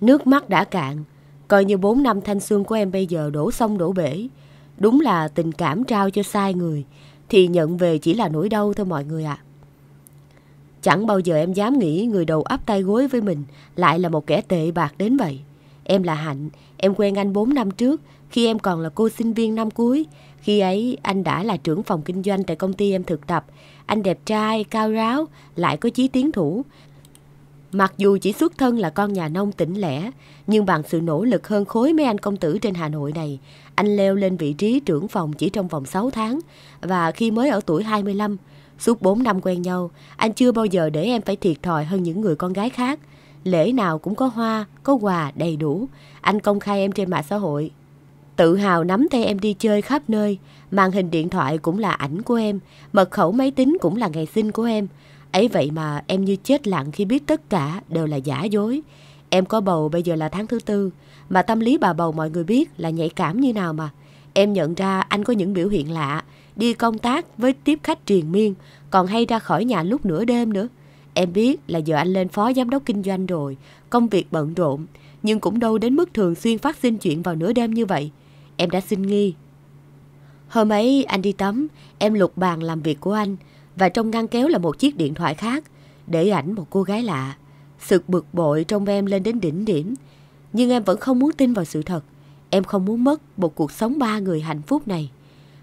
Nước mắt đã cạn, coi như bốn năm thanh xuân của em bây giờ đổ sông đổ bể. Đúng là tình cảm trao cho sai người, thì nhận về chỉ là nỗi đau thôi mọi người ạ. À. Chẳng bao giờ em dám nghĩ người đầu ấp tay gối với mình lại là một kẻ tệ bạc đến vậy. Em là Hạnh, em quen anh bốn năm trước, khi em còn là cô sinh viên năm cuối. Khi ấy, anh đã là trưởng phòng kinh doanh tại công ty em thực tập. Anh đẹp trai, cao ráo, lại có chí tiến thủ. Mặc dù chỉ xuất thân là con nhà nông tỉnh lẻ, nhưng bằng sự nỗ lực hơn khối mấy anh công tử trên Hà Nội này, anh leo lên vị trí trưởng phòng chỉ trong vòng 6 tháng và khi mới ở tuổi 25, suốt 4 năm quen nhau, anh chưa bao giờ để em phải thiệt thòi hơn những người con gái khác. Lễ nào cũng có hoa, có quà đầy đủ. Anh công khai em trên mạng xã hội. Tự hào nắm tay em đi chơi khắp nơi, màn hình điện thoại cũng là ảnh của em, mật khẩu máy tính cũng là ngày sinh của em. Ấy vậy mà em như chết lặng khi biết tất cả đều là giả dối. Em có bầu bây giờ là tháng thứ tư, mà tâm lý bà bầu mọi người biết là nhạy cảm như nào mà. Em nhận ra anh có những biểu hiện lạ, đi công tác với tiếp khách triền miên, còn hay ra khỏi nhà lúc nửa đêm nữa. Em biết là giờ anh lên phó giám đốc kinh doanh rồi, công việc bận rộn, nhưng cũng đâu đến mức thường xuyên phát sinh chuyện vào nửa đêm như vậy. Em đã xin nghi. Hôm ấy anh đi tắm, em lục bàn làm việc của anh, và trong ngăn kéo là một chiếc điện thoại khác, để ảnh một cô gái lạ. Sự bực bội trong em lên đến đỉnh điểm, nhưng em vẫn không muốn tin vào sự thật. Em không muốn mất một cuộc sống ba người hạnh phúc này.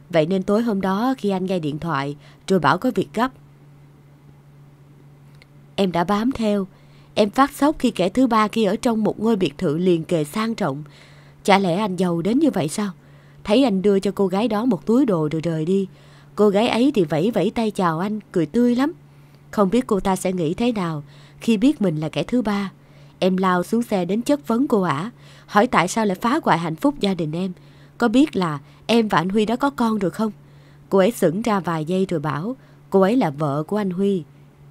Vậy nên tối hôm đó khi anh nghe điện thoại rồi bảo có việc gấp. Em đã bám theo. Em phát sốc khi kẻ thứ ba kia ở trong một ngôi biệt thự liền kề sang trọng. Chả lẽ anh giàu đến như vậy sao? Thấy anh đưa cho cô gái đó một túi đồ rồi rời đi. Cô gái ấy thì vẫy vẫy tay chào anh, cười tươi lắm. Không biết cô ta sẽ nghĩ thế nào khi biết mình là kẻ thứ ba. Em lao xuống xe đến chất vấn cô ả, hỏi tại sao lại phá hoại hạnh phúc gia đình em. Có biết là em và anh Huy đã có con rồi không? Cô ấy sững ra vài giây rồi bảo, cô ấy là vợ của anh Huy.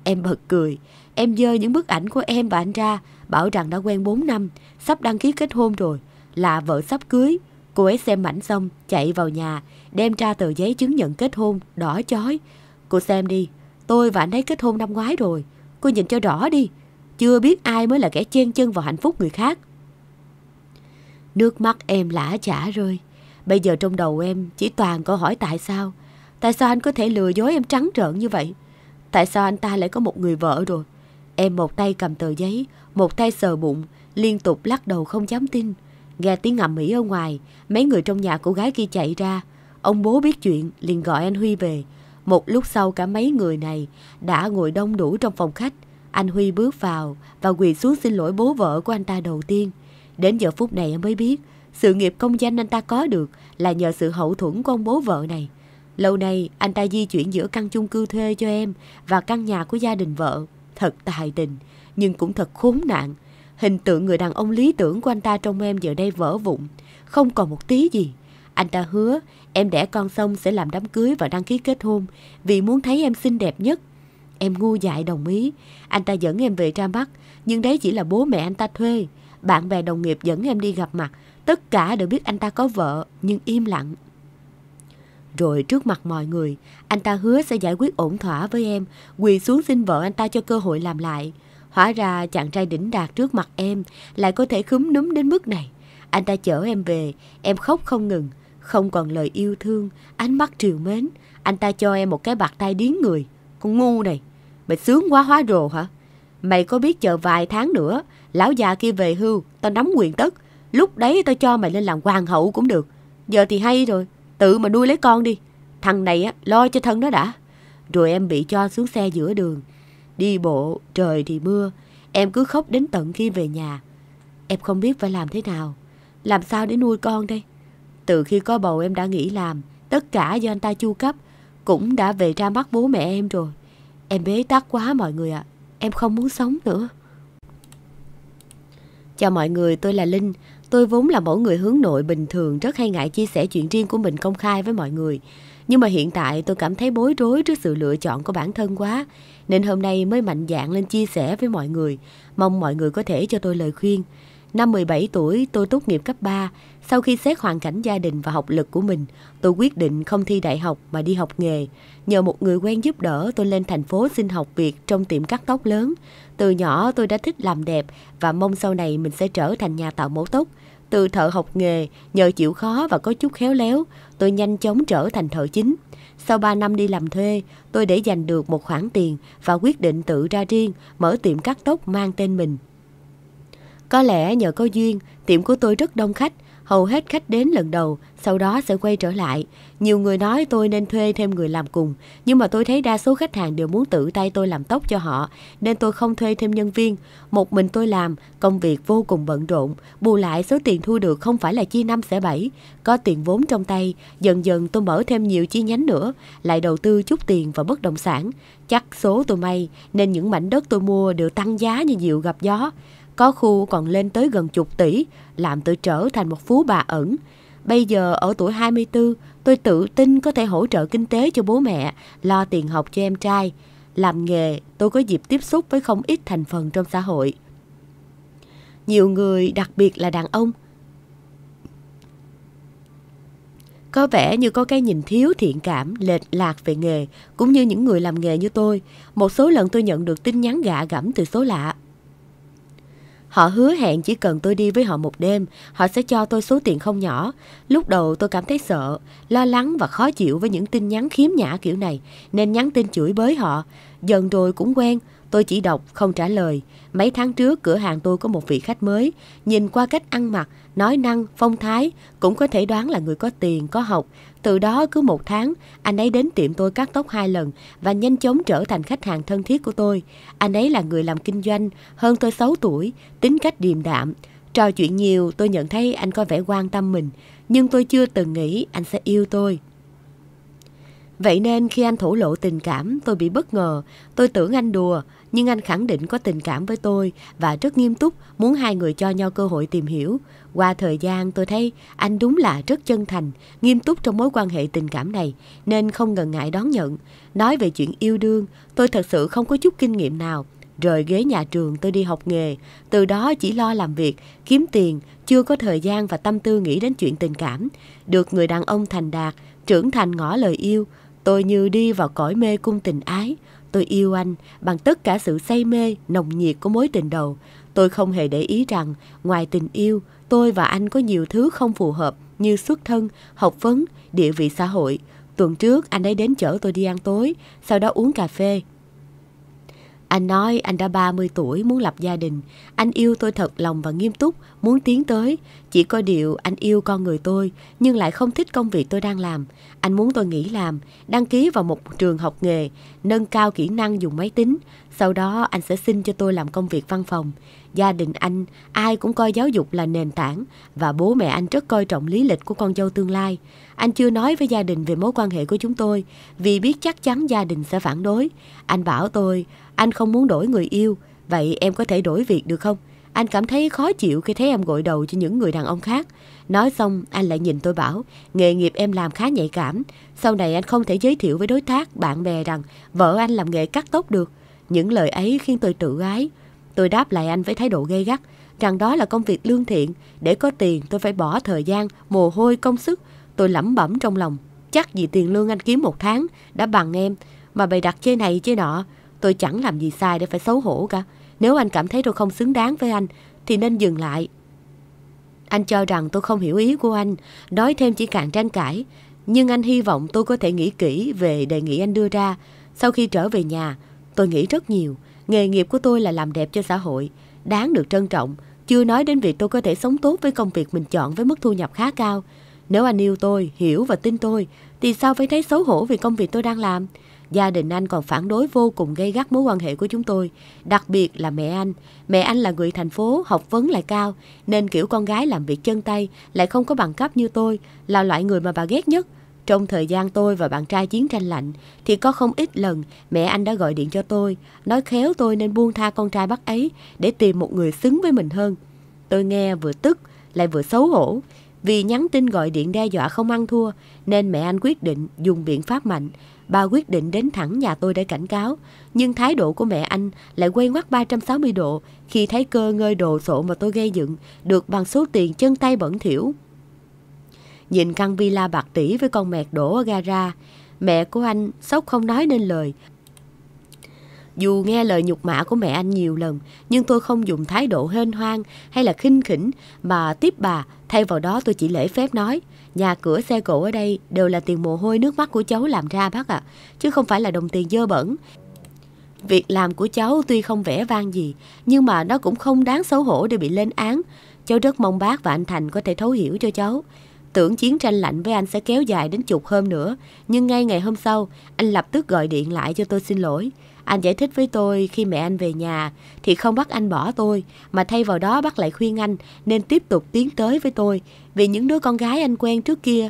Em bật cười, em dơ những bức ảnh của em và anh ra, bảo rằng đã quen 4 năm, sắp đăng ký kết hôn rồi, là vợ sắp cưới, Cô ấy xem mảnh xong, chạy vào nhà, đem ra tờ giấy chứng nhận kết hôn, đỏ chói. Cô xem đi, tôi và anh ấy kết hôn năm ngoái rồi. Cô nhìn cho rõ đi, chưa biết ai mới là kẻ chen chân vào hạnh phúc người khác. Nước mắt em lã chả rơi. Bây giờ trong đầu em chỉ toàn câu hỏi tại sao. Tại sao anh có thể lừa dối em trắng trợn như vậy? Tại sao anh ta lại có một người vợ rồi? Em một tay cầm tờ giấy, một tay sờ bụng, liên tục lắc đầu không dám tin. Nghe tiếng ngầm mỹ ở ngoài, mấy người trong nhà cô gái kia chạy ra. Ông bố biết chuyện, liền gọi anh Huy về. Một lúc sau cả mấy người này đã ngồi đông đủ trong phòng khách. Anh Huy bước vào và quỳ xuống xin lỗi bố vợ của anh ta đầu tiên. Đến giờ phút này em mới biết, sự nghiệp công danh anh ta có được là nhờ sự hậu thuẫn của ông bố vợ này. Lâu nay, anh ta di chuyển giữa căn chung cư thuê cho em và căn nhà của gia đình vợ. Thật tài tình, nhưng cũng thật khốn nạn. Hình tượng người đàn ông lý tưởng của anh ta trong em giờ đây vỡ vụn, không còn một tí gì. Anh ta hứa em đẻ con xong sẽ làm đám cưới và đăng ký kết hôn vì muốn thấy em xinh đẹp nhất. Em ngu dại đồng ý. Anh ta dẫn em về ra Bắc, nhưng đấy chỉ là bố mẹ anh ta thuê. Bạn bè đồng nghiệp dẫn em đi gặp mặt. Tất cả đều biết anh ta có vợ, nhưng im lặng. Rồi trước mặt mọi người, anh ta hứa sẽ giải quyết ổn thỏa với em, quỳ xuống xin vợ anh ta cho cơ hội làm lại. Hóa ra chàng trai đỉnh đạt trước mặt em lại có thể khúm núm đến mức này. Anh ta chở em về, em khóc không ngừng, không còn lời yêu thương, ánh mắt triều mến. Anh ta cho em một cái bạc tay điến người. Con ngu này, mày sướng quá hóa rồ hả? Mày có biết chờ vài tháng nữa, lão già kia về hưu, tao nắm quyền tất. Lúc đấy tao cho mày lên làm hoàng hậu cũng được. Giờ thì hay rồi, tự mà nuôi lấy con đi. Thằng này á, lo cho thân nó đã. Rồi em bị cho xuống xe giữa đường. Đi bộ, trời thì mưa, em cứ khóc đến tận khi về nhà. Em không biết phải làm thế nào, làm sao để nuôi con đây. Từ khi có bầu em đã nghỉ làm, tất cả do anh ta chu cấp, cũng đã về ra mắt bố mẹ em rồi. Em bế tắc quá mọi người ạ, à. em không muốn sống nữa. Chào mọi người, tôi là Linh. Tôi vốn là mẫu người hướng nội bình thường rất hay ngại chia sẻ chuyện riêng của mình công khai với mọi người. Nhưng mà hiện tại tôi cảm thấy bối rối trước sự lựa chọn của bản thân quá nên hôm nay mới mạnh dạn lên chia sẻ với mọi người, mong mọi người có thể cho tôi lời khuyên. Năm 17 tuổi, tôi tốt nghiệp cấp 3. Sau khi xét hoàn cảnh gia đình và học lực của mình, tôi quyết định không thi đại học mà đi học nghề. Nhờ một người quen giúp đỡ, tôi lên thành phố xin học việc trong tiệm cắt tóc lớn. Từ nhỏ tôi đã thích làm đẹp và mong sau này mình sẽ trở thành nhà tạo mẫu tóc. Từ thợ học nghề, nhờ chịu khó và có chút khéo léo, tôi nhanh chóng trở thành thợ chính. Sau 3 năm đi làm thuê, tôi để dành được một khoản tiền và quyết định tự ra riêng, mở tiệm cắt tóc mang tên mình. Có lẽ nhờ có duyên, tiệm của tôi rất đông khách Hầu hết khách đến lần đầu, sau đó sẽ quay trở lại. Nhiều người nói tôi nên thuê thêm người làm cùng, nhưng mà tôi thấy đa số khách hàng đều muốn tự tay tôi làm tóc cho họ, nên tôi không thuê thêm nhân viên. Một mình tôi làm, công việc vô cùng bận rộn, bù lại số tiền thu được không phải là chia năm sẽ bảy. Có tiền vốn trong tay, dần dần tôi mở thêm nhiều chi nhánh nữa, lại đầu tư chút tiền vào bất động sản. Chắc số tôi may, nên những mảnh đất tôi mua đều tăng giá như diệu gặp gió. Có khu còn lên tới gần chục tỷ, làm tôi trở thành một phú bà ẩn. Bây giờ ở tuổi 24, tôi tự tin có thể hỗ trợ kinh tế cho bố mẹ, lo tiền học cho em trai. Làm nghề, tôi có dịp tiếp xúc với không ít thành phần trong xã hội. Nhiều người, đặc biệt là đàn ông, có vẻ như có cái nhìn thiếu thiện cảm, lệch lạc về nghề, cũng như những người làm nghề như tôi. Một số lần tôi nhận được tin nhắn gạ gẫm từ số lạ. Họ hứa hẹn chỉ cần tôi đi với họ một đêm, họ sẽ cho tôi số tiền không nhỏ. Lúc đầu tôi cảm thấy sợ, lo lắng và khó chịu với những tin nhắn khiếm nhã kiểu này, nên nhắn tin chửi bới họ. Dần rồi cũng quen, tôi chỉ đọc, không trả lời. Mấy tháng trước, cửa hàng tôi có một vị khách mới. Nhìn qua cách ăn mặc, nói năng, phong thái, cũng có thể đoán là người có tiền, có học. Từ đó cứ một tháng, anh ấy đến tiệm tôi cắt tóc hai lần và nhanh chóng trở thành khách hàng thân thiết của tôi. Anh ấy là người làm kinh doanh, hơn tôi 6 tuổi, tính cách điềm đạm. Trò chuyện nhiều, tôi nhận thấy anh có vẻ quan tâm mình, nhưng tôi chưa từng nghĩ anh sẽ yêu tôi. Vậy nên khi anh thổ lộ tình cảm, tôi bị bất ngờ. Tôi tưởng anh đùa, nhưng anh khẳng định có tình cảm với tôi và rất nghiêm túc muốn hai người cho nhau cơ hội tìm hiểu. Qua thời gian tôi thấy anh đúng là rất chân thành, nghiêm túc trong mối quan hệ tình cảm này nên không ngần ngại đón nhận. Nói về chuyện yêu đương, tôi thật sự không có chút kinh nghiệm nào. Rời ghế nhà trường tôi đi học nghề, từ đó chỉ lo làm việc, kiếm tiền, chưa có thời gian và tâm tư nghĩ đến chuyện tình cảm. Được người đàn ông thành đạt, trưởng thành ngỏ lời yêu, Tôi như đi vào cõi mê cung tình ái. Tôi yêu anh bằng tất cả sự say mê, nồng nhiệt của mối tình đầu. Tôi không hề để ý rằng, ngoài tình yêu, tôi và anh có nhiều thứ không phù hợp như xuất thân, học vấn, địa vị xã hội. Tuần trước anh ấy đến chở tôi đi ăn tối, sau đó uống cà phê, anh nói anh đã 30 tuổi, muốn lập gia đình. Anh yêu tôi thật lòng và nghiêm túc, muốn tiến tới. Chỉ có điều anh yêu con người tôi, nhưng lại không thích công việc tôi đang làm. Anh muốn tôi nghỉ làm, đăng ký vào một trường học nghề, nâng cao kỹ năng dùng máy tính. Sau đó anh sẽ xin cho tôi làm công việc văn phòng. Gia đình anh, ai cũng coi giáo dục là nền tảng và bố mẹ anh rất coi trọng lý lịch của con dâu tương lai. Anh chưa nói với gia đình về mối quan hệ của chúng tôi vì biết chắc chắn gia đình sẽ phản đối. Anh bảo tôi anh không muốn đổi người yêu, vậy em có thể đổi việc được không? Anh cảm thấy khó chịu khi thấy em gội đầu cho những người đàn ông khác. Nói xong, anh lại nhìn tôi bảo, nghề nghiệp em làm khá nhạy cảm. Sau này anh không thể giới thiệu với đối tác, bạn bè rằng vợ anh làm nghề cắt tóc được. Những lời ấy khiến tôi tự gái. Tôi đáp lại anh với thái độ gây gắt, rằng đó là công việc lương thiện. Để có tiền tôi phải bỏ thời gian, mồ hôi, công sức. Tôi lẩm bẩm trong lòng, chắc vì tiền lương anh kiếm một tháng đã bằng em, mà bày đặt chê này chê nọ. Tôi chẳng làm gì sai để phải xấu hổ cả. Nếu anh cảm thấy tôi không xứng đáng với anh, thì nên dừng lại. Anh cho rằng tôi không hiểu ý của anh, nói thêm chỉ càng tranh cãi. Nhưng anh hy vọng tôi có thể nghĩ kỹ về đề nghị anh đưa ra. Sau khi trở về nhà, tôi nghĩ rất nhiều. Nghề nghiệp của tôi là làm đẹp cho xã hội, đáng được trân trọng. Chưa nói đến việc tôi có thể sống tốt với công việc mình chọn với mức thu nhập khá cao. Nếu anh yêu tôi, hiểu và tin tôi, thì sao phải thấy xấu hổ vì công việc tôi đang làm? Gia đình anh còn phản đối vô cùng gây gắt mối quan hệ của chúng tôi, đặc biệt là mẹ anh. Mẹ anh là người thành phố, học vấn lại cao, nên kiểu con gái làm việc chân tay, lại không có bằng cấp như tôi, là loại người mà bà ghét nhất. Trong thời gian tôi và bạn trai chiến tranh lạnh, thì có không ít lần mẹ anh đã gọi điện cho tôi, nói khéo tôi nên buông tha con trai bác ấy để tìm một người xứng với mình hơn. Tôi nghe vừa tức, lại vừa xấu hổ. Vì nhắn tin gọi điện đe dọa không ăn thua, nên mẹ anh quyết định dùng biện pháp mạnh, Ba quyết định đến thẳng nhà tôi để cảnh cáo, nhưng thái độ của mẹ anh lại quay ngoắt 360 độ khi thấy cơ ngơi đồ sộ mà tôi gây dựng được bằng số tiền chân tay bẩn thỉu. Nhìn căn villa bạc tỷ với con mẹt đổ ở gara, mẹ của anh sốc không nói nên lời, dù nghe lời nhục mạ của mẹ anh nhiều lần, nhưng tôi không dùng thái độ hên hoang hay là khinh khỉnh mà tiếp bà. Thay vào đó tôi chỉ lễ phép nói, nhà cửa xe cổ ở đây đều là tiền mồ hôi nước mắt của cháu làm ra bác ạ, chứ không phải là đồng tiền dơ bẩn. Việc làm của cháu tuy không vẻ vang gì, nhưng mà nó cũng không đáng xấu hổ để bị lên án. Cháu rất mong bác và anh Thành có thể thấu hiểu cho cháu. Tưởng chiến tranh lạnh với anh sẽ kéo dài đến chục hôm nữa, nhưng ngay ngày hôm sau, anh lập tức gọi điện lại cho tôi xin lỗi. Anh giải thích với tôi khi mẹ anh về nhà thì không bắt anh bỏ tôi, mà thay vào đó bắt lại khuyên anh nên tiếp tục tiến tới với tôi vì những đứa con gái anh quen trước kia.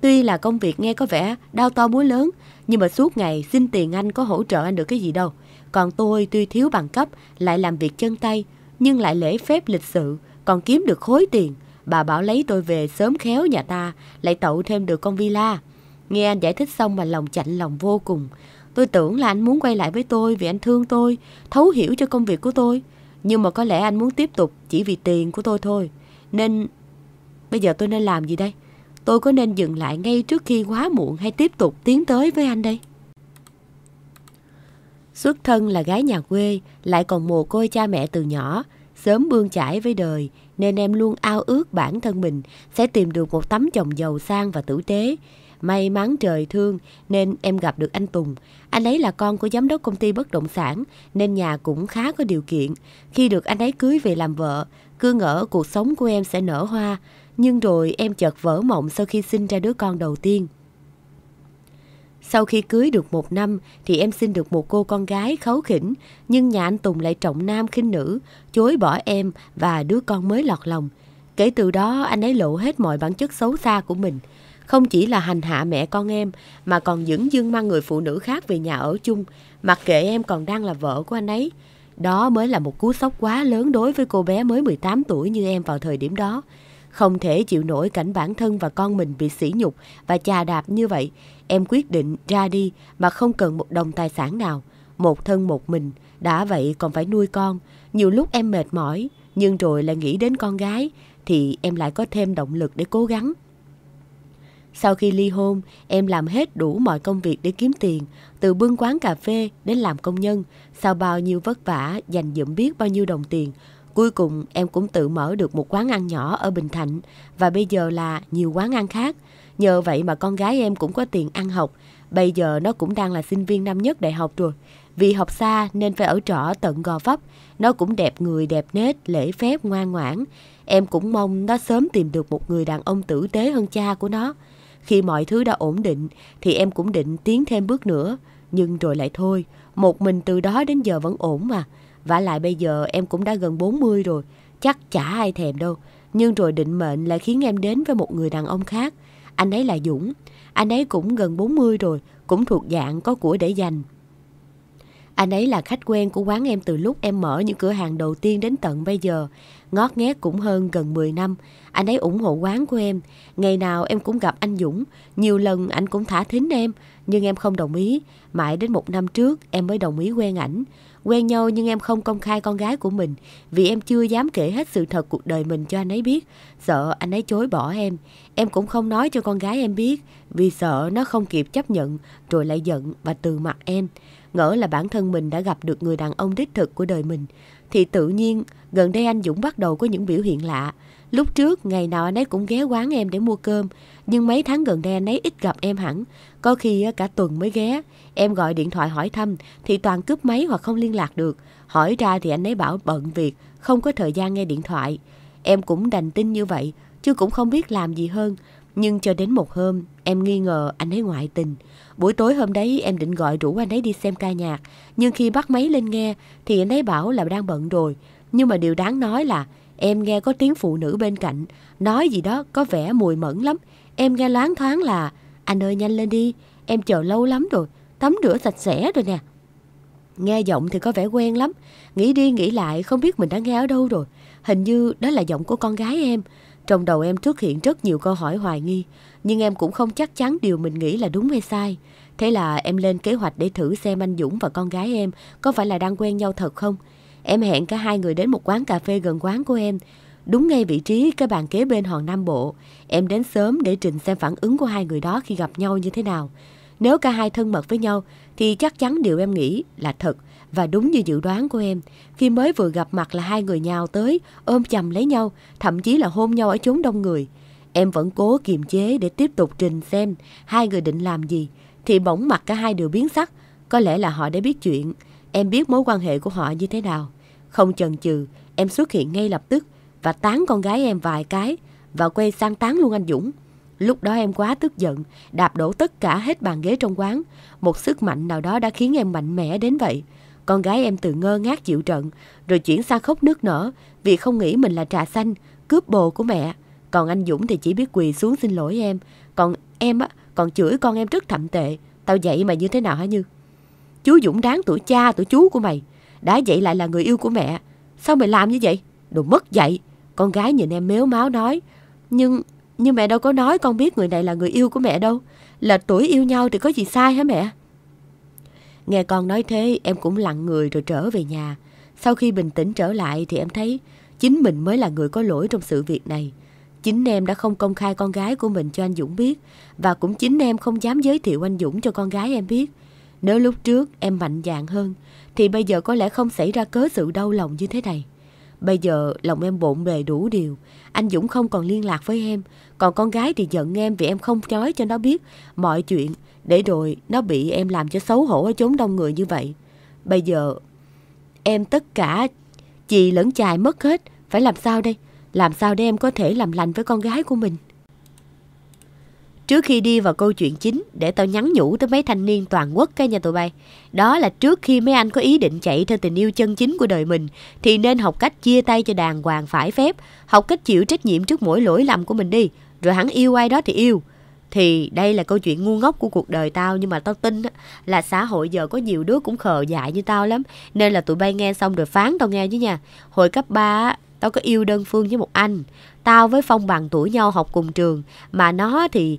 Tuy là công việc nghe có vẻ đau to muối lớn, nhưng mà suốt ngày xin tiền anh có hỗ trợ anh được cái gì đâu. Còn tôi tuy thiếu bằng cấp, lại làm việc chân tay, nhưng lại lễ phép lịch sự, còn kiếm được khối tiền. Bà bảo lấy tôi về sớm khéo nhà ta, lại tậu thêm được con villa. Nghe anh giải thích xong mà lòng chạnh lòng vô cùng. Tôi tưởng là anh muốn quay lại với tôi vì anh thương tôi, thấu hiểu cho công việc của tôi. Nhưng mà có lẽ anh muốn tiếp tục chỉ vì tiền của tôi thôi. Nên bây giờ tôi nên làm gì đây? Tôi có nên dừng lại ngay trước khi quá muộn hay tiếp tục tiến tới với anh đây? Xuất thân là gái nhà quê, lại còn mồ côi cha mẹ từ nhỏ, sớm bươn chải với đời, nên em luôn ao ước bản thân mình sẽ tìm được một tấm chồng giàu sang và tử tế. May mắn trời thương nên em gặp được anh Tùng. Anh ấy là con của giám đốc công ty bất động sản nên nhà cũng khá có điều kiện. Khi được anh ấy cưới về làm vợ, cứ ngỡ cuộc sống của em sẽ nở hoa. Nhưng rồi em chợt vỡ mộng sau khi sinh ra đứa con đầu tiên. Sau khi cưới được một năm thì em sinh được một cô con gái khấu khỉnh, nhưng nhà anh Tùng lại trọng nam khinh nữ, chối bỏ em và đứa con mới lọt lòng. Kể từ đó anh ấy lộ hết mọi bản chất xấu xa của mình không chỉ là hành hạ mẹ con em mà còn dững dưng mang người phụ nữ khác về nhà ở chung, mặc kệ em còn đang là vợ của anh ấy. Đó mới là một cú sốc quá lớn đối với cô bé mới 18 tuổi như em vào thời điểm đó. Không thể chịu nổi cảnh bản thân và con mình bị sỉ nhục và chà đạp như vậy, em quyết định ra đi mà không cần một đồng tài sản nào. Một thân một mình, đã vậy còn phải nuôi con. Nhiều lúc em mệt mỏi, nhưng rồi lại nghĩ đến con gái, thì em lại có thêm động lực để cố gắng. Sau khi ly hôn, em làm hết đủ mọi công việc để kiếm tiền, từ bưng quán cà phê đến làm công nhân, sau bao nhiêu vất vả, dành dụm biết bao nhiêu đồng tiền. Cuối cùng em cũng tự mở được một quán ăn nhỏ ở Bình Thạnh và bây giờ là nhiều quán ăn khác. Nhờ vậy mà con gái em cũng có tiền ăn học. Bây giờ nó cũng đang là sinh viên năm nhất đại học rồi. Vì học xa nên phải ở trọ tận Gò Vấp. Nó cũng đẹp người, đẹp nết, lễ phép, ngoan ngoãn. Em cũng mong nó sớm tìm được một người đàn ông tử tế hơn cha của nó. Khi mọi thứ đã ổn định thì em cũng định tiến thêm bước nữa. Nhưng rồi lại thôi, một mình từ đó đến giờ vẫn ổn mà. Và lại bây giờ em cũng đã gần 40 rồi, chắc chả ai thèm đâu. Nhưng rồi định mệnh lại khiến em đến với một người đàn ông khác. Anh ấy là Dũng, anh ấy cũng gần 40 rồi, cũng thuộc dạng có của để dành. Anh ấy là khách quen của quán em từ lúc em mở những cửa hàng đầu tiên đến tận bây giờ ngót nghét cũng hơn gần 10 năm, anh ấy ủng hộ quán của em. Ngày nào em cũng gặp anh Dũng, nhiều lần anh cũng thả thính em, nhưng em không đồng ý. Mãi đến một năm trước em mới đồng ý quen ảnh. Quen nhau nhưng em không công khai con gái của mình vì em chưa dám kể hết sự thật cuộc đời mình cho anh ấy biết, sợ anh ấy chối bỏ em. Em cũng không nói cho con gái em biết vì sợ nó không kịp chấp nhận rồi lại giận và từ mặt em. Ngỡ là bản thân mình đã gặp được người đàn ông đích thực của đời mình thì tự nhiên gần đây anh Dũng bắt đầu có những biểu hiện lạ. Lúc trước ngày nào anh ấy cũng ghé quán em để mua cơm, nhưng mấy tháng gần đây anh ấy ít gặp em hẳn, có khi cả tuần mới ghé. Em gọi điện thoại hỏi thăm thì toàn cướp máy hoặc không liên lạc được. Hỏi ra thì anh ấy bảo bận việc, không có thời gian nghe điện thoại. Em cũng đành tin như vậy, chứ cũng không biết làm gì hơn. Nhưng cho đến một hôm, em nghi ngờ anh ấy ngoại tình. Buổi tối hôm đấy em định gọi rủ anh ấy đi xem ca nhạc. Nhưng khi bắt máy lên nghe thì anh ấy bảo là đang bận rồi. Nhưng mà điều đáng nói là em nghe có tiếng phụ nữ bên cạnh. Nói gì đó có vẻ mùi mẫn lắm. Em nghe loáng thoáng là anh ơi nhanh lên đi, em chờ lâu lắm rồi, tắm rửa sạch sẽ rồi nè. Nghe giọng thì có vẻ quen lắm, nghĩ đi nghĩ lại không biết mình đã nghe ở đâu rồi. Hình như đó là giọng của con gái em. Trong đầu em xuất hiện rất nhiều câu hỏi hoài nghi, nhưng em cũng không chắc chắn điều mình nghĩ là đúng hay sai. Thế là em lên kế hoạch để thử xem anh Dũng và con gái em có phải là đang quen nhau thật không. Em hẹn cả hai người đến một quán cà phê gần quán của em. Đúng ngay vị trí cái bàn kế bên hòn Nam Bộ, em đến sớm để trình xem phản ứng của hai người đó khi gặp nhau như thế nào. Nếu cả hai thân mật với nhau thì chắc chắn điều em nghĩ là thật. Và đúng như dự đoán của em, khi mới vừa gặp mặt là hai người nhào tới, ôm chầm lấy nhau, thậm chí là hôn nhau ở chốn đông người. Em vẫn cố kiềm chế để tiếp tục trình xem hai người định làm gì. Thì bỗng mặt cả hai đều biến sắc, có lẽ là họ đã biết chuyện. Em biết mối quan hệ của họ như thế nào. Không chần chừ, em xuất hiện ngay lập tức và tán con gái em vài cái và quay sang tán luôn anh Dũng. Lúc đó em quá tức giận, đạp đổ tất cả hết bàn ghế trong quán. Một sức mạnh nào đó đã khiến em mạnh mẽ đến vậy. Con gái em tự ngơ ngác chịu trận, rồi chuyển sang khóc nước nở vì không nghĩ mình là trà xanh, cướp bồ của mẹ. Còn anh Dũng thì chỉ biết quỳ xuống xin lỗi em. Còn em á, còn chửi con em rất thậm tệ. Tao dạy mày như thế nào hả Như? Chú Dũng đáng tuổi cha, tuổi chú của mày. Đã dạy lại là người yêu của mẹ. Sao mày làm như vậy? Đồ mất dạy. Con gái nhìn em mếu máu nói. Nhưng, nhưng mẹ đâu có nói con biết người này là người yêu của mẹ đâu. Là tuổi yêu nhau thì có gì sai hả mẹ? Nghe con nói thế em cũng lặng người rồi trở về nhà. Sau khi bình tĩnh trở lại thì em thấy chính mình mới là người có lỗi trong sự việc này. Chính em đã không công khai con gái của mình cho anh Dũng biết và cũng chính em không dám giới thiệu anh Dũng cho con gái em biết. Nếu lúc trước em mạnh dạn hơn thì bây giờ có lẽ không xảy ra cớ sự đau lòng như thế này. Bây giờ lòng em bộn bề đủ điều Anh Dũng không còn liên lạc với em Còn con gái thì giận em vì em không nói cho nó biết Mọi chuyện để rồi nó bị em làm cho xấu hổ ở chốn đông người như vậy. Bây giờ em tất cả chị lẫn chài mất hết. Phải làm sao đây? Làm sao để em có thể làm lành với con gái của mình? Trước khi đi vào câu chuyện chính, để tao nhắn nhủ tới mấy thanh niên toàn quốc cái nha tụi bay. Đó là trước khi mấy anh có ý định chạy theo tình yêu chân chính của đời mình, thì nên học cách chia tay cho đàng hoàng phải phép, học cách chịu trách nhiệm trước mỗi lỗi lầm của mình đi, rồi hẳn yêu ai đó thì yêu thì đây là câu chuyện ngu ngốc của cuộc đời tao nhưng mà tao tin là xã hội giờ có nhiều đứa cũng khờ dại như tao lắm nên là tụi bay nghe xong rồi phán tao nghe chứ nha hồi cấp 3 tao có yêu đơn phương với một anh tao với phong bằng tuổi nhau học cùng trường mà nó thì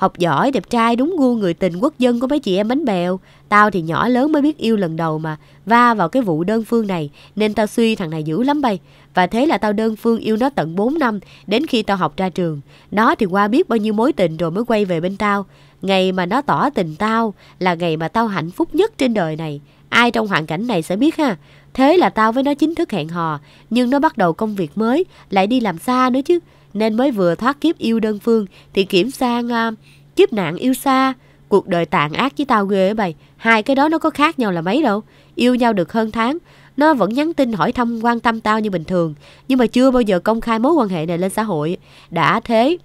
Học giỏi, đẹp trai, đúng gu người tình quốc dân của mấy chị em bánh bèo. Tao thì nhỏ lớn mới biết yêu lần đầu mà. Va vào cái vụ đơn phương này, nên tao suy thằng này dữ lắm bay. Và thế là tao đơn phương yêu nó tận 4 năm, đến khi tao học ra trường. Nó thì qua biết bao nhiêu mối tình rồi mới quay về bên tao. Ngày mà nó tỏ tình tao là ngày mà tao hạnh phúc nhất trên đời này. Ai trong hoàn cảnh này sẽ biết ha. Thế là tao với nó chính thức hẹn hò, nhưng nó bắt đầu công việc mới, lại đi làm xa nữa chứ nên mới vừa thoát kiếp yêu đơn phương thì kiểm sang uh, à, kiếp nạn yêu xa cuộc đời tàn ác với tao ghê ấy bày hai cái đó nó có khác nhau là mấy đâu yêu nhau được hơn tháng nó vẫn nhắn tin hỏi thăm quan tâm tao như bình thường nhưng mà chưa bao giờ công khai mối quan hệ này lên xã hội đã thế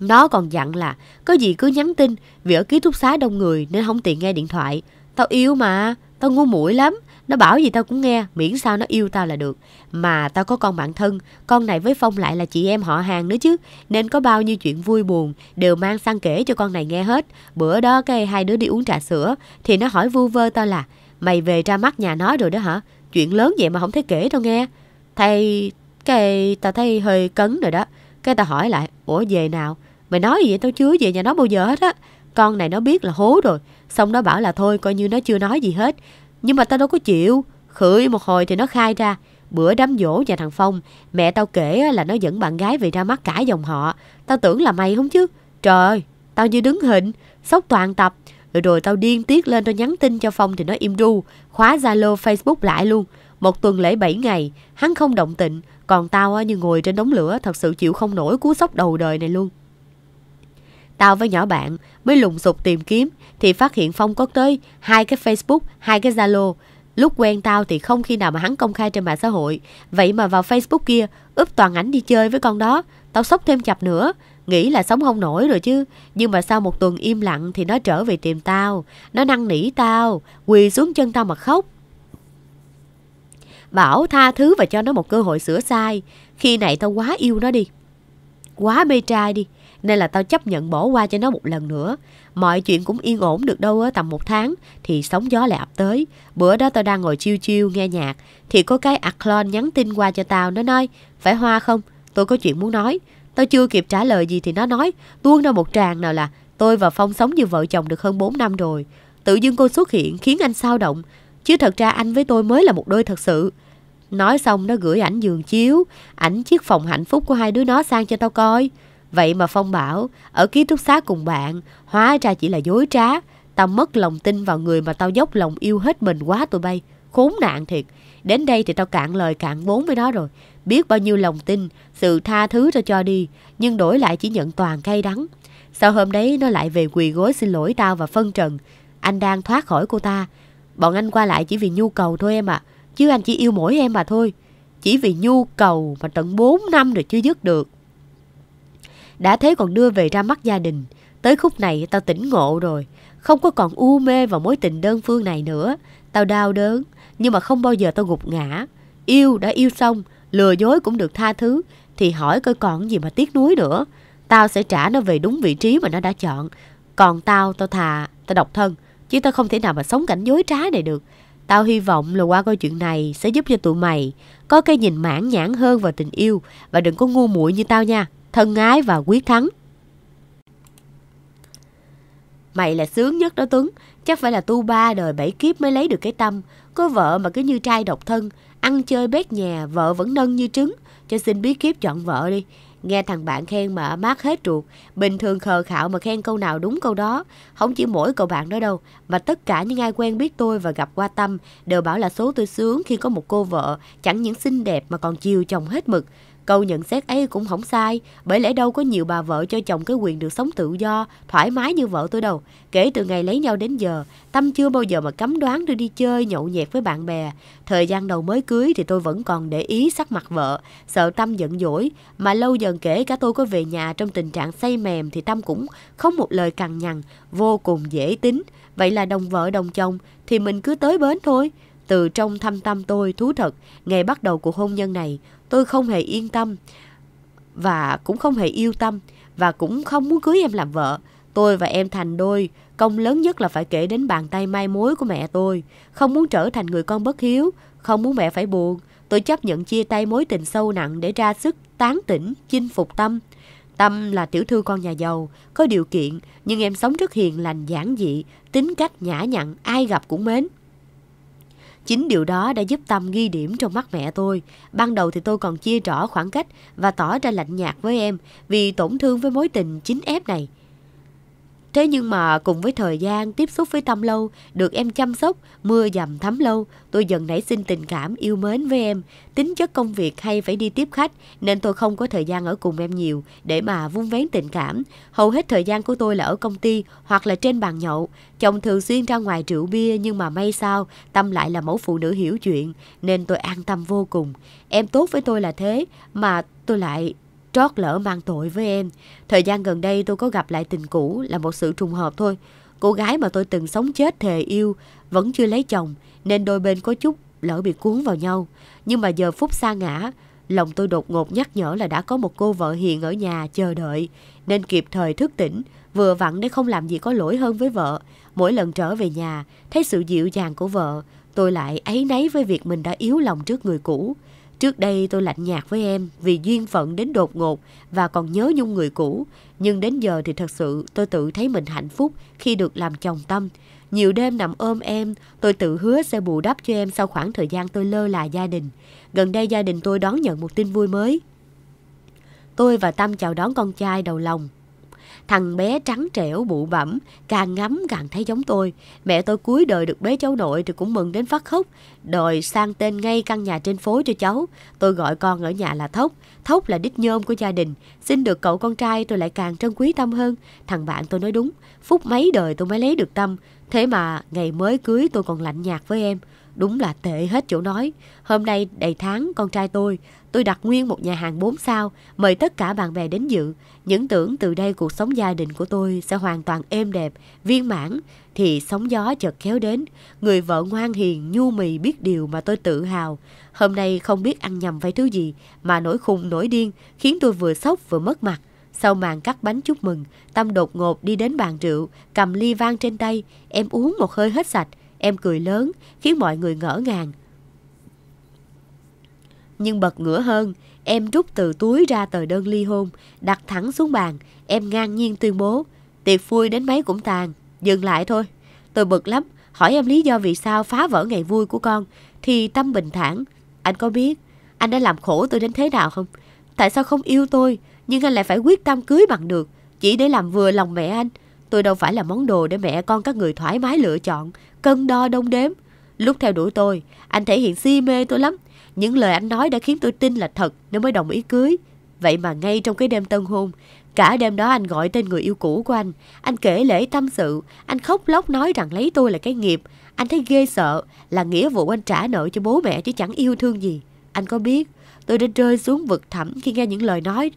nó còn dặn là có gì cứ nhắn tin vì ở ký túc xá đông người nên không tiện nghe điện thoại tao yêu mà tao ngu muội lắm nó bảo gì tao cũng nghe, miễn sao nó yêu tao là được. Mà tao có con bạn thân, con này với Phong lại là chị em họ hàng nữa chứ. Nên có bao nhiêu chuyện vui buồn đều mang sang kể cho con này nghe hết. Bữa đó cái hai đứa đi uống trà sữa thì nó hỏi vu vơ tao là Mày về ra mắt nhà nó rồi đó hả? Chuyện lớn vậy mà không thấy kể đâu nghe. Thầy, cái tao thấy hơi cấn rồi đó. Cái tao hỏi lại, ủa về nào? Mày nói gì vậy tao chưa về nhà nó bao giờ hết á. Con này nó biết là hố rồi. Xong nó bảo là thôi coi như nó chưa nói gì hết nhưng mà tao đâu có chịu. Khửi một hồi thì nó khai ra. Bữa đám dỗ nhà thằng Phong, mẹ tao kể là nó dẫn bạn gái về ra mắt cả dòng họ. Tao tưởng là mày không chứ. Trời tao như đứng hình, sốc toàn tập. Rồi, rồi tao điên tiết lên tao nhắn tin cho Phong thì nó im ru, khóa Zalo Facebook lại luôn. Một tuần lễ 7 ngày, hắn không động tịnh, còn tao như ngồi trên đống lửa thật sự chịu không nổi cú sốc đầu đời này luôn. Tao với nhỏ bạn mới lùng sục tìm kiếm thì phát hiện Phong có tới hai cái Facebook, hai cái Zalo. Lúc quen tao thì không khi nào mà hắn công khai trên mạng xã hội. Vậy mà vào Facebook kia, úp toàn ảnh đi chơi với con đó. Tao sốc thêm chập nữa. Nghĩ là sống không nổi rồi chứ. Nhưng mà sau một tuần im lặng thì nó trở về tìm tao. Nó năn nỉ tao, quỳ xuống chân tao mà khóc. Bảo tha thứ và cho nó một cơ hội sửa sai. Khi này tao quá yêu nó đi. Quá mê trai đi. Nên là tao chấp nhận bỏ qua cho nó một lần nữa. Mọi chuyện cũng yên ổn được đâu á. tầm một tháng thì sóng gió lại ập tới. Bữa đó tao đang ngồi chiêu chiêu nghe nhạc thì có cái Aclon nhắn tin qua cho tao. Nó nói, phải hoa không? Tôi có chuyện muốn nói. Tao chưa kịp trả lời gì thì nó nói, tuôn ra một tràng nào là tôi và Phong sống như vợ chồng được hơn 4 năm rồi. Tự dưng cô xuất hiện khiến anh sao động. Chứ thật ra anh với tôi mới là một đôi thật sự. Nói xong nó gửi ảnh giường chiếu, ảnh chiếc phòng hạnh phúc của hai đứa nó sang cho tao coi. Vậy mà Phong bảo, ở ký túc xá cùng bạn, hóa ra chỉ là dối trá. Tao mất lòng tin vào người mà tao dốc lòng yêu hết mình quá tụi bay. Khốn nạn thiệt. Đến đây thì tao cạn lời cạn vốn với nó rồi. Biết bao nhiêu lòng tin, sự tha thứ cho cho đi. Nhưng đổi lại chỉ nhận toàn cay đắng. Sau hôm đấy nó lại về quỳ gối xin lỗi tao và phân trần. Anh đang thoát khỏi cô ta. Bọn anh qua lại chỉ vì nhu cầu thôi em ạ. Chứ anh chỉ yêu mỗi em mà thôi. Chỉ vì nhu cầu mà tận 4 năm rồi chưa dứt được. Đã thế còn đưa về ra mắt gia đình. Tới khúc này tao tỉnh ngộ rồi. Không có còn u mê vào mối tình đơn phương này nữa. Tao đau đớn, nhưng mà không bao giờ tao gục ngã. Yêu đã yêu xong, lừa dối cũng được tha thứ. Thì hỏi coi còn gì mà tiếc nuối nữa. Tao sẽ trả nó về đúng vị trí mà nó đã chọn. Còn tao, tao thà, tao độc thân. Chứ tao không thể nào mà sống cảnh dối trá này được. Tao hy vọng là qua câu chuyện này sẽ giúp cho tụi mày có cái nhìn mãn nhãn hơn vào tình yêu và đừng có ngu muội như tao nha thân ái và quyết thắng. Mày là sướng nhất đó Tuấn, chắc phải là tu ba đời bảy kiếp mới lấy được cái tâm. Có vợ mà cứ như trai độc thân, ăn chơi bét nhà, vợ vẫn nâng như trứng. Cho xin bí kiếp chọn vợ đi. Nghe thằng bạn khen mà mát hết ruột, bình thường khờ khạo mà khen câu nào đúng câu đó. Không chỉ mỗi cậu bạn đó đâu, mà tất cả những ai quen biết tôi và gặp qua tâm đều bảo là số tôi sướng khi có một cô vợ, chẳng những xinh đẹp mà còn chiều chồng hết mực. Câu nhận xét ấy cũng không sai, bởi lẽ đâu có nhiều bà vợ cho chồng cái quyền được sống tự do, thoải mái như vợ tôi đâu. Kể từ ngày lấy nhau đến giờ, Tâm chưa bao giờ mà cấm đoán tôi đi chơi nhậu nhẹt với bạn bè. Thời gian đầu mới cưới thì tôi vẫn còn để ý sắc mặt vợ, sợ Tâm giận dỗi. Mà lâu dần kể cả tôi có về nhà trong tình trạng say mềm thì Tâm cũng không một lời cằn nhằn, vô cùng dễ tính. Vậy là đồng vợ đồng chồng thì mình cứ tới bến thôi. Từ trong thâm tâm tôi thú thật, ngày bắt đầu cuộc hôn nhân này, tôi không hề yên tâm và cũng không hề yêu tâm và cũng không muốn cưới em làm vợ. Tôi và em thành đôi, công lớn nhất là phải kể đến bàn tay mai mối của mẹ tôi. Không muốn trở thành người con bất hiếu, không muốn mẹ phải buồn. Tôi chấp nhận chia tay mối tình sâu nặng để ra sức tán tỉnh, chinh phục tâm. Tâm là tiểu thư con nhà giàu, có điều kiện, nhưng em sống rất hiền lành, giản dị, tính cách nhã nhặn, ai gặp cũng mến. Chính điều đó đã giúp Tâm ghi điểm trong mắt mẹ tôi. Ban đầu thì tôi còn chia rõ khoảng cách và tỏ ra lạnh nhạt với em vì tổn thương với mối tình chính ép này. Thế nhưng mà cùng với thời gian tiếp xúc với Tâm lâu, được em chăm sóc, mưa dầm thấm lâu, tôi dần nảy sinh tình cảm yêu mến với em. Tính chất công việc hay phải đi tiếp khách nên tôi không có thời gian ở cùng em nhiều để mà vun vén tình cảm. Hầu hết thời gian của tôi là ở công ty hoặc là trên bàn nhậu. Chồng thường xuyên ra ngoài rượu bia nhưng mà may sao Tâm lại là mẫu phụ nữ hiểu chuyện nên tôi an tâm vô cùng. Em tốt với tôi là thế mà tôi lại trót lỡ mang tội với em. Thời gian gần đây tôi có gặp lại tình cũ là một sự trùng hợp thôi. Cô gái mà tôi từng sống chết thề yêu vẫn chưa lấy chồng nên đôi bên có chút lỡ bị cuốn vào nhau. Nhưng mà giờ phút xa ngã, lòng tôi đột ngột nhắc nhở là đã có một cô vợ hiện ở nhà chờ đợi nên kịp thời thức tỉnh, vừa vặn để không làm gì có lỗi hơn với vợ. Mỗi lần trở về nhà, thấy sự dịu dàng của vợ, tôi lại ấy nấy với việc mình đã yếu lòng trước người cũ. Trước đây tôi lạnh nhạt với em vì duyên phận đến đột ngột và còn nhớ nhung người cũ. Nhưng đến giờ thì thật sự tôi tự thấy mình hạnh phúc khi được làm chồng tâm. Nhiều đêm nằm ôm em, tôi tự hứa sẽ bù đắp cho em sau khoảng thời gian tôi lơ là gia đình. Gần đây gia đình tôi đón nhận một tin vui mới. Tôi và Tâm chào đón con trai đầu lòng, Thằng bé trắng trẻo bụ bẩm, càng ngắm càng thấy giống tôi. Mẹ tôi cuối đời được bế cháu nội thì cũng mừng đến phát khóc. Đòi sang tên ngay căn nhà trên phố cho cháu. Tôi gọi con ở nhà là Thốc. Thốc là đích nhôm của gia đình. Xin được cậu con trai tôi lại càng trân quý Tâm hơn. Thằng bạn tôi nói đúng. Phút mấy đời tôi mới lấy được Tâm. Thế mà ngày mới cưới tôi còn lạnh nhạt với em. Đúng là tệ hết chỗ nói. Hôm nay đầy tháng con trai tôi, tôi đặt nguyên một nhà hàng 4 sao, mời tất cả bạn bè đến dự. Những tưởng từ đây cuộc sống gia đình của tôi sẽ hoàn toàn êm đẹp, viên mãn, thì sóng gió chợt kéo đến. Người vợ ngoan hiền, nhu mì biết điều mà tôi tự hào. Hôm nay không biết ăn nhầm phải thứ gì mà nổi khùng nổi điên khiến tôi vừa sốc vừa mất mặt. Sau màn cắt bánh chúc mừng, Tâm đột ngột đi đến bàn rượu, cầm ly vang trên tay, em uống một hơi hết sạch, Em cười lớn, khiến mọi người ngỡ ngàng. Nhưng bật ngửa hơn, em rút từ túi ra tờ đơn ly hôn, đặt thẳng xuống bàn, em ngang nhiên tuyên bố. Tiệc vui đến mấy cũng tàn, dừng lại thôi. Tôi bực lắm, hỏi em lý do vì sao phá vỡ ngày vui của con, thì Tâm bình thản. Anh có biết, anh đã làm khổ tôi đến thế nào không? Tại sao không yêu tôi, nhưng anh lại phải quyết tâm cưới bằng được, chỉ để làm vừa lòng mẹ anh. Tôi đâu phải là món đồ để mẹ con các người thoải mái lựa chọn, cân đo đông đếm. Lúc theo đuổi tôi, anh thể hiện si mê tôi lắm. Những lời anh nói đã khiến tôi tin là thật nên mới đồng ý cưới. Vậy mà ngay trong cái đêm tân hôn, cả đêm đó anh gọi tên người yêu cũ của anh. Anh kể lễ tâm sự, anh khóc lóc nói rằng lấy tôi là cái nghiệp. Anh thấy ghê sợ là nghĩa vụ anh trả nợ cho bố mẹ chứ chẳng yêu thương gì. Anh có biết tôi đã rơi xuống vực thẳm khi nghe những lời nói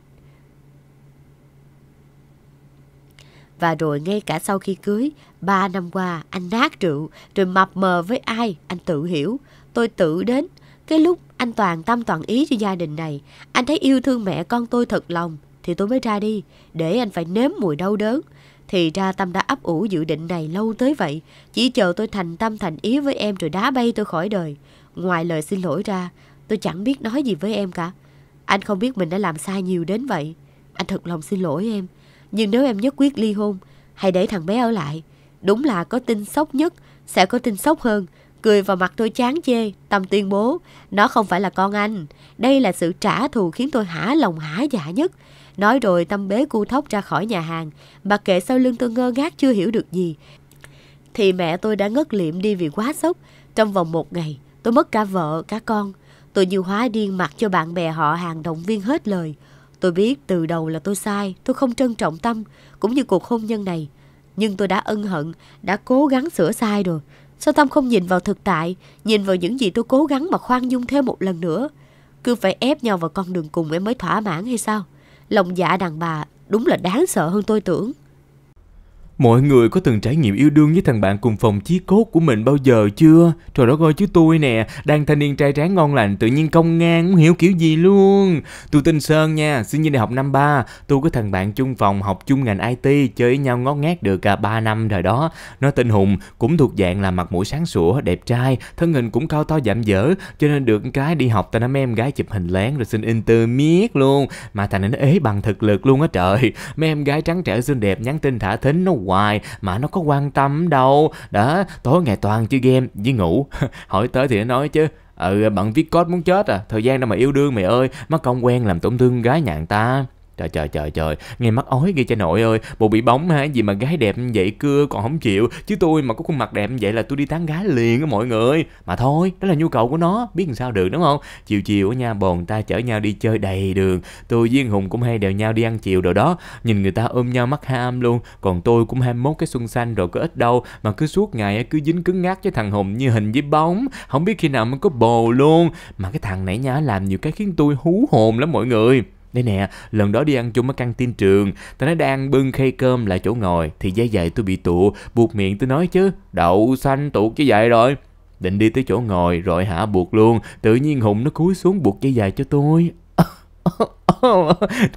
Và rồi ngay cả sau khi cưới, ba năm qua anh nát rượu, rồi mập mờ với ai, anh tự hiểu. Tôi tự đến, cái lúc anh toàn tâm toàn ý cho gia đình này, anh thấy yêu thương mẹ con tôi thật lòng, thì tôi mới ra đi, để anh phải nếm mùi đau đớn. Thì ra Tâm đã ấp ủ dự định này lâu tới vậy, chỉ chờ tôi thành tâm thành ý với em rồi đá bay tôi khỏi đời. Ngoài lời xin lỗi ra, tôi chẳng biết nói gì với em cả. Anh không biết mình đã làm sai nhiều đến vậy. Anh thật lòng xin lỗi em. Nhưng nếu em nhất quyết ly hôn, hãy để thằng bé ở lại. Đúng là có tin sốc nhất, sẽ có tin sốc hơn. Cười vào mặt tôi chán chê, Tâm tuyên bố, nó không phải là con anh. Đây là sự trả thù khiến tôi hả lòng hả dạ nhất. Nói rồi Tâm bế cu thóc ra khỏi nhà hàng, mặc kệ sau lưng tôi ngơ ngác chưa hiểu được gì. Thì mẹ tôi đã ngất liệm đi vì quá sốc. Trong vòng một ngày, tôi mất cả vợ, cả con. Tôi như hóa điên mặc cho bạn bè họ hàng động viên hết lời. Tôi biết từ đầu là tôi sai, tôi không trân trọng tâm, cũng như cuộc hôn nhân này. Nhưng tôi đã ân hận, đã cố gắng sửa sai rồi. Sao Tâm không nhìn vào thực tại, nhìn vào những gì tôi cố gắng mà khoan dung thêm một lần nữa? Cứ phải ép nhau vào con đường cùng em mới thỏa mãn hay sao? Lòng dạ đàn bà đúng là đáng sợ hơn tôi tưởng. Mọi người có từng trải nghiệm yêu đương với thằng bạn cùng phòng chí cốt của mình bao giờ chưa? Trời đất ơi chứ tôi nè, đang thanh niên trai tráng ngon lành tự nhiên công ngang không hiểu kiểu gì luôn. Tôi tên Sơn nha, sinh viên đại học năm 3, tôi có thằng bạn chung phòng học chung ngành IT, chơi với nhau ngót ngát được cả à, 3 năm rồi đó. Nó tên Hùng, cũng thuộc dạng là mặt mũi sáng sủa, đẹp trai, thân hình cũng cao to giảm dở, cho nên được cái đi học tao nắm em gái chụp hình lén rồi xin inter miết luôn. Mà thằng nó ế bằng thực lực luôn á trời. Mấy em gái trắng trẻo xinh đẹp nhắn tin thả thính nó hoài mà nó có quan tâm đâu đó tối ngày toàn chơi game với ngủ hỏi tới thì nó nói chứ ừ bạn viết code muốn chết à thời gian đâu mà yêu đương mày ơi mắc công quen làm tổn thương gái nhạn ta Trời trời trời trời, nghe mắc ói ghê cha nội ơi, bộ bị bóng hả, gì mà gái đẹp vậy cưa còn không chịu, chứ tôi mà có khuôn mặt đẹp vậy là tôi đi tán gái liền á mọi người. Mà thôi, đó là nhu cầu của nó, biết làm sao được đúng không? Chiều chiều ở nha bồn ta chở nhau đi chơi đầy đường, tôi với Hùng cũng hay đèo nhau đi ăn chiều đồ đó, nhìn người ta ôm nhau mắt ham luôn, còn tôi cũng ham mốt cái xuân xanh rồi có ít đâu, mà cứ suốt ngày cứ dính cứng ngắc với thằng Hùng như hình với bóng, không biết khi nào mới có bồ luôn. Mà cái thằng nãy nha làm nhiều cái khiến tôi hú hồn lắm mọi người đây nè lần đó đi ăn chung ở căng tin trường tao nói đang bưng khay cơm lại chỗ ngồi thì dây dày tôi bị tụ buộc miệng tôi nói chứ đậu xanh tụt chứ vậy rồi định đi tới chỗ ngồi rồi hả buộc luôn tự nhiên hùng nó cúi xuống buộc dây dài cho tôi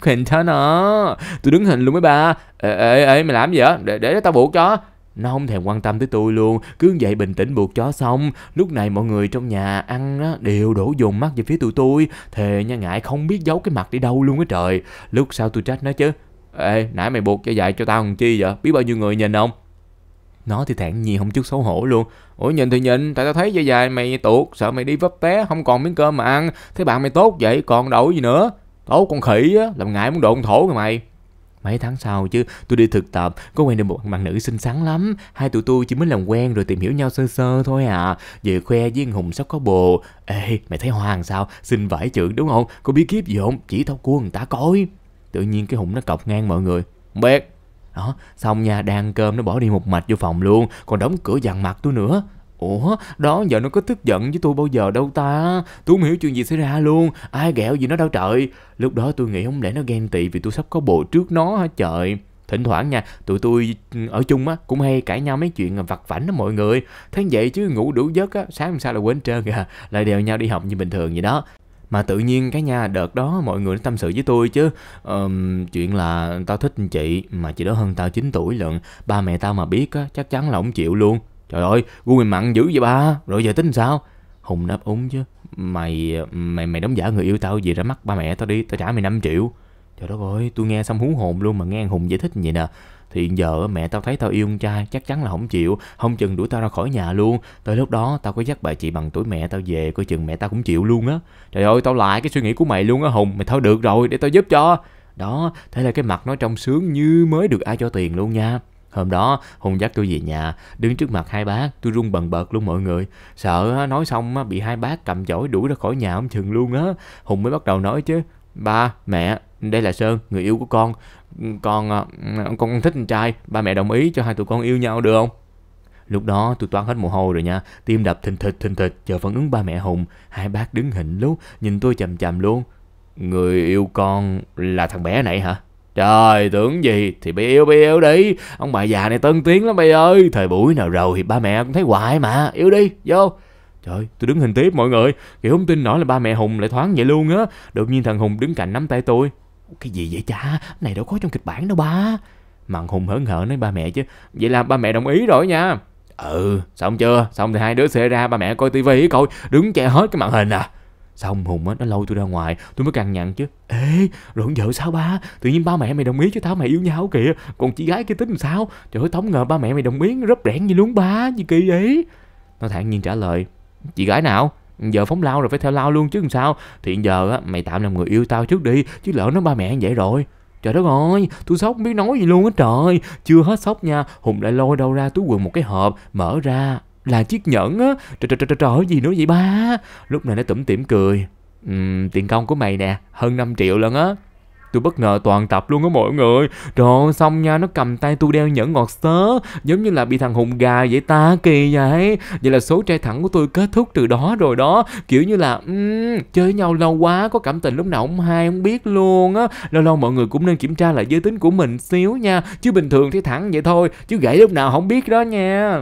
Quỳnh cho nó Tôi đứng hình luôn mấy ba Ê ê ê mày làm gì vậy Để, để tao buộc cho nó không thèm quan tâm tới tôi luôn, cứ vậy bình tĩnh buộc chó xong. Lúc này mọi người trong nhà ăn á, đều đổ dồn mắt về phía tụi tôi. Thề nha ngại không biết giấu cái mặt đi đâu luôn á trời. Lúc sau tôi trách nó chứ. Ê, nãy mày buộc cho dạy cho tao làm chi vậy? Biết bao nhiêu người nhìn không? Nó thì thẹn nhiên không chút xấu hổ luôn Ủa nhìn thì nhìn Tại tao thấy dây dài mày tuột Sợ mày đi vấp té Không còn miếng cơm mà ăn Thế bạn mày tốt vậy Còn đậu gì nữa Tốt con khỉ á Làm ngại muốn độn thổ rồi mày mấy tháng sau chứ tôi đi thực tập có quen được một bạn nữ xinh xắn lắm hai tụi tôi chỉ mới làm quen rồi tìm hiểu nhau sơ sơ thôi à về khoe với hùng sắp có bồ ê mày thấy hoàng sao xin vải trưởng đúng không có biết kiếp gì không chỉ tao cua người ta coi tự nhiên cái hùng nó cọc ngang mọi người không biết đó xong nha đang cơm nó bỏ đi một mạch vô phòng luôn còn đóng cửa dằn mặt tôi nữa Ủa, đó giờ nó có tức giận với tôi bao giờ đâu ta Tôi không hiểu chuyện gì xảy ra luôn Ai ghẹo gì nó đâu trời Lúc đó tôi nghĩ không lẽ nó ghen tị vì tôi sắp có bộ trước nó hả trời Thỉnh thoảng nha, tụi tôi ừ, ở chung á cũng hay cãi nhau mấy chuyện vặt vảnh đó mọi người Thế vậy chứ ngủ đủ giấc á, sáng hôm sau là quên trơn à Lại đèo nhau đi học như bình thường vậy đó mà tự nhiên cái nha đợt đó mọi người tâm sự với tôi chứ um, chuyện là tao thích chị mà chị đó hơn tao 9 tuổi lận ba mẹ tao mà biết á chắc chắn là không chịu luôn Trời ơi, gu mày mặn dữ vậy ba, rồi giờ tính sao? Hùng đáp úng chứ. Mày mày mày đóng giả người yêu tao gì ra mắt ba mẹ tao đi, tao trả mày 5 triệu. Trời đất ơi, tôi nghe xong hú hồn luôn mà nghe Hùng giải thích vậy nè. Thì giờ mẹ tao thấy tao yêu con trai chắc chắn là không chịu, không chừng đuổi tao ra khỏi nhà luôn. Tới lúc đó tao có dắt bà chị bằng tuổi mẹ tao về, coi chừng mẹ tao cũng chịu luôn á. Trời ơi, tao lại cái suy nghĩ của mày luôn á Hùng, mày thôi được rồi, để tao giúp cho. Đó, thế là cái mặt nó trông sướng như mới được ai cho tiền luôn nha. Hôm đó, Hùng dắt tôi về nhà, đứng trước mặt hai bác, tôi run bần bật luôn mọi người. Sợ nói xong bị hai bác cầm chổi đuổi ra khỏi nhà ông chừng luôn á. Hùng mới bắt đầu nói chứ, ba, mẹ, đây là Sơn, người yêu của con. Con, ờ, con thích con trai, ba mẹ đồng ý cho hai tụi con yêu nhau được không? Lúc đó tôi toan hết mồ hôi rồi nha, tim đập thình thịch thình thịch chờ phản ứng ba mẹ Hùng. Hai bác đứng hình lúc, nhìn tôi chầm chầm luôn. Người yêu con là thằng bé này hả? Trời tưởng gì thì bị yêu bị yêu đi Ông bà già này tân tiến lắm bây ơi Thời buổi nào rầu thì ba mẹ cũng thấy hoài mà Yêu đi vô Trời tôi đứng hình tiếp mọi người Kiểu không tin nổi là ba mẹ Hùng lại thoáng vậy luôn á Đột nhiên thằng Hùng đứng cạnh nắm tay tôi Cái gì vậy cha Này đâu có trong kịch bản đâu ba Mặn Hùng hớn hở nói ba mẹ chứ Vậy là ba mẹ đồng ý rồi nha Ừ xong chưa Xong thì hai đứa sẽ ra ba mẹ coi tivi coi Đứng che hết cái màn hình à Xong Hùng á, nó lôi tôi ra ngoài Tôi mới càng nhận chứ Ê, rồi vợ sao ba Tự nhiên ba mẹ mày đồng ý chứ tao mày yêu nhau kìa Còn chị gái kia tính làm sao Trời ơi, tống ngờ ba mẹ mày đồng ý rớp rẽn như luôn ba Gì kỳ vậy Nó thản nhiên trả lời Chị gái nào giờ phóng lao rồi phải theo lao luôn chứ làm sao thì giờ á mày tạm làm người yêu tao trước đi chứ lỡ nó ba mẹ vậy rồi trời đất ơi tôi sốc không biết nói gì luôn á trời chưa hết sốc nha hùng lại lôi đâu ra túi quần một cái hộp mở ra là chiếc nhẫn á trời trời trời trời gì nữa vậy ba lúc này nó tủm tỉm cười uhm, tiền công của mày nè hơn 5 triệu lần á Tôi bất ngờ toàn tập luôn á mọi người Rồi xong nha nó cầm tay tôi đeo nhẫn ngọt sớ Giống như là bị thằng hùng gà vậy ta kỳ vậy Vậy là số trai thẳng của tôi kết thúc từ đó rồi đó Kiểu như là um, chơi nhau lâu quá Có cảm tình lúc nào không hay không biết luôn á Lâu lâu mọi người cũng nên kiểm tra lại giới tính của mình xíu nha Chứ bình thường thì thẳng vậy thôi Chứ gãy lúc nào không biết đó nha